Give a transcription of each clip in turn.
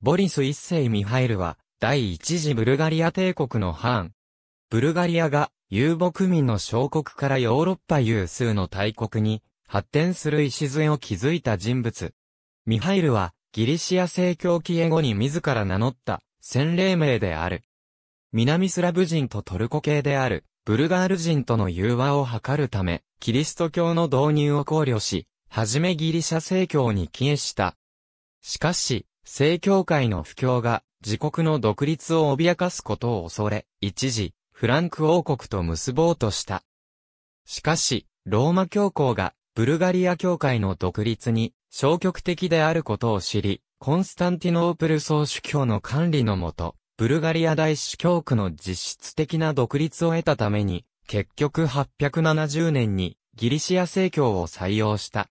ボリス一世ミハイルは、第一次ブルガリア帝国のン。ブルガリアが遊牧民の小国からヨーロッパ有数の大国に発展する礎を築いた人物。ミハイルはギリシア正教キエゴに自ら名乗った洗礼名である。南スラブ人とトルコ系であるブルガール人との融和を図るため、キリスト教の導入を考慮し、はじめギリシャ正教に帰依した。しかし、正教会の不況が自国の独立を脅かすことを恐れ、一時、フランク王国と結ぼうとした。しかし、ローマ教皇がブルガリア教会の独立に消極的であることを知り、コンスタンティノープル総主教の管理のもと、ブルガリア大主教区の実質的な独立を得たために、結局870年にギリシア正教を採用した。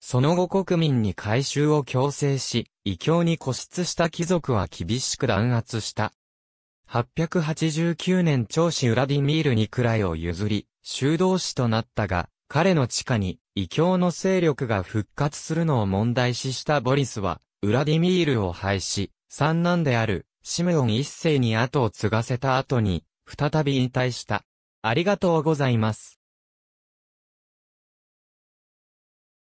その後国民に改修を強制し、異教に固執した貴族は厳しく弾圧した。889年長子ウラディミールに位を譲り、修道士となったが、彼の地下に異教の勢力が復活するのを問題視したボリスは、ウラディミールを廃止、三男であるシメオン一世に後を継がせた後に、再び引退した。ありがとうございます。